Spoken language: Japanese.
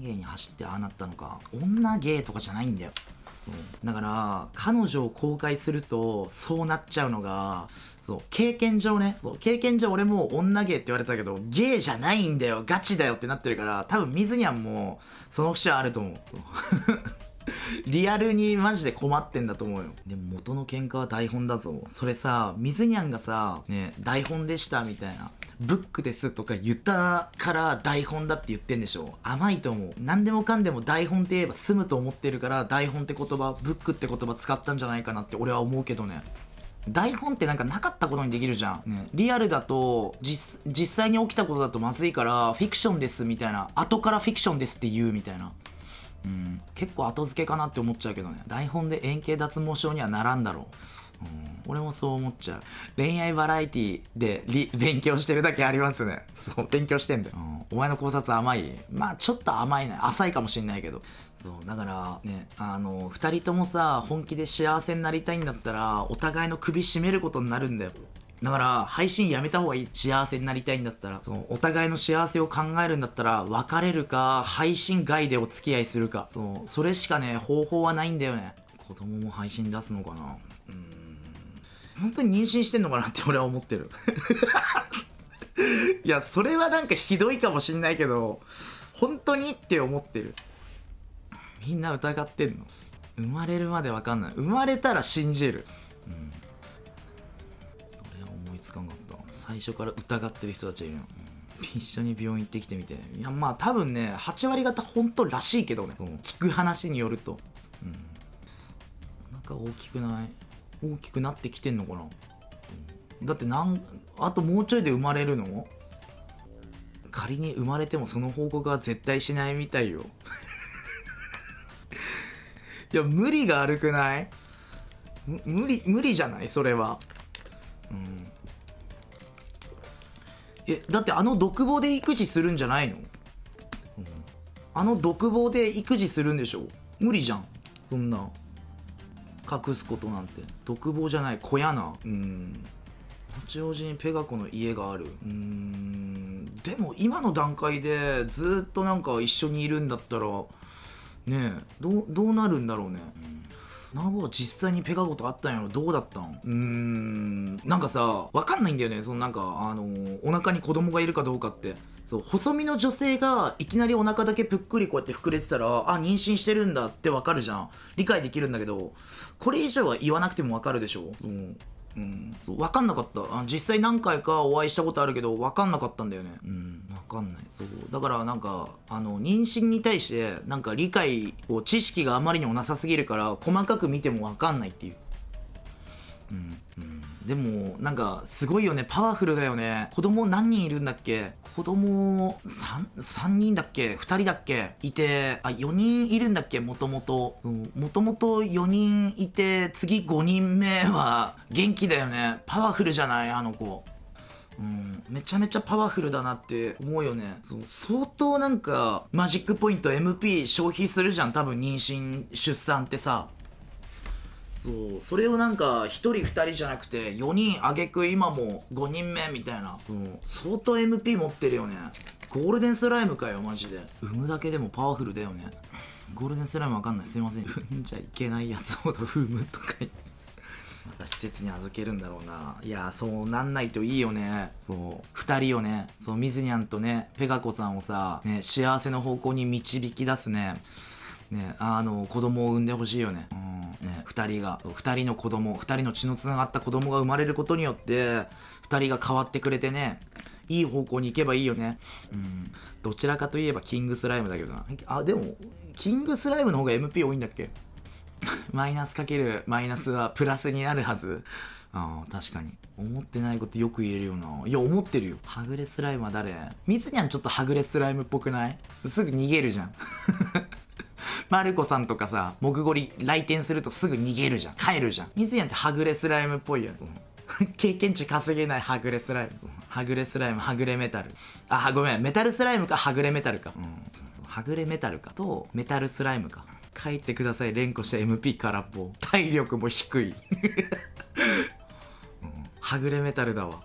芸に走ってああなったのか女芸とかじゃないんだよだから彼女を公開するとそうなっちゃうのがそう経験上ねそう経験上俺も女芸って言われたけど芸じゃないんだよガチだよってなってるから多分水にはもうその節はあると思う リアルにマジで困ってんだと思うよ。でも元の喧嘩は台本だぞ。それさ、水にゃんがさ、ね、台本でしたみたいな。ブックですとか言ったから台本だって言ってんでしょ甘いと思う。何でもかんでも台本って言えば済むと思ってるから台本って言葉、ブックって言葉使ったんじゃないかなって俺は思うけどね。台本ってなんかなかったことにできるじゃん。ね、リアルだと、実、実際に起きたことだとまずいから、フィクションですみたいな。後からフィクションですって言うみたいな。うん、結構後付けかなって思っちゃうけどね台本で円形脱毛症にはならんだろう、うん、俺もそう思っちゃう恋愛バラエティで勉強してるだけありますねそう勉強してんだよ、うん、お前の考察甘いまあちょっと甘いね浅いかもしんないけどそうだからねあの2人ともさ本気で幸せになりたいんだったらお互いの首絞めることになるんだよだから配信やめた方がいい幸せになりたいんだったらそのお互いの幸せを考えるんだったら別れるか配信外でお付き合いするかそのそれしかね方法はないんだよね子供も配信出すのかなうん本当に妊娠してんのかなって俺は思ってる いやそれはなんかひどいかもしんないけど本当にって思ってるみんな疑ってんの生まれるまでわかんない生まれたら信じる、うんつかんかった最初から疑ってる人たちがいるの、うん、一緒に病院行ってきてみていやまあ多分ね8割方本当らしいけどね聞く話によるとうんお腹大きくない大きくなってきてんのかな、うん、だってなんあともうちょいで生まれるの仮に生まれてもその報告は絶対しないみたいよ いや無理が悪くない無理無理じゃないそれはうんえだってあの独房で育児するんじゃないの、うん、あの独房で育児するんでしょ無理じゃんそんな隠すことなんて独房じゃない小屋なうん八王子にペガ子の家があるうんでも今の段階でずっとなんか一緒にいるんだったらねえどうなるんだろうね、うんナボ実際にペガゴとあったんやろどうだったんうーんなんかさわかんないんだよねそのなんかあのー、お腹に子供がいるかどうかってそう細身の女性がいきなりお腹だけぷっくりこうやって膨れてたらあ妊娠してるんだってわかるじゃん理解できるんだけどこれ以上は言わなくてもわかるでしょうんうん、わ分かんなかった実際何回かお会いしたことあるけど分かんなかったんだよね、うんかんないそうだからなんかあの妊娠に対してなんか理解を知識があまりにもなさすぎるから細かく見ても分かんないっていううん、うん、でもなんかすごいよねパワフルだよね子供何人いるんだっけ子供 3, 3人だっけ2人だっけいてあ4人いるんだっけもともともともと4人いて次5人目は元気だよねパワフルじゃないあの子うん、めちゃめちゃパワフルだなって思うよね。そう相当なんか、マジックポイント MP 消費するじゃん。多分妊娠、出産ってさ。そうそれをなんか1人2人じゃなくて4人あげく今も5人目みたいな、うん、相当 MP 持ってるよねゴールデンスライムかよマジで産むだけでもパワフルだよねゴールデンスライムわかんないすいません 産んじゃいけないやつほど産むとか言ってまた施設に預けるんだろうないやそうなんないといいよねそう二人をねそうミズニャンとねペガコさんをさね幸せの方向に導き出すねね、あの子供を産んでほしいよね。うん、ね、二人が、二人の子供、二人の血のつながった子供が生まれることによって、二人が変わってくれてね、いい方向に行けばいいよね。うん、どちらかといえばキングスライムだけどな。あ、でも、キングスライムの方が MP 多いんだっけ マイナスかけるマイナスはプラスになるはず。ああ、確かに。思ってないことよく言えるよな。いや、思ってるよ。はぐれスライムは誰みつにゃんちょっとはぐれスライムっぽくないすぐ逃げるじゃん。マルコさんとかさ、モグゴリ来店するとすぐ逃げるじゃん。帰るじゃん。みつにゃんってはぐれスライムっぽいやん。経験値稼げないはぐれスライム。はぐれスライム、はぐれメタル。あ、ごめん。メタルスライムかはぐれメタルか。うん。はぐれメタルかとメタルスライムか。書いてください連呼して MP 空っぽ体力も低いうん、はぐれメタルだわ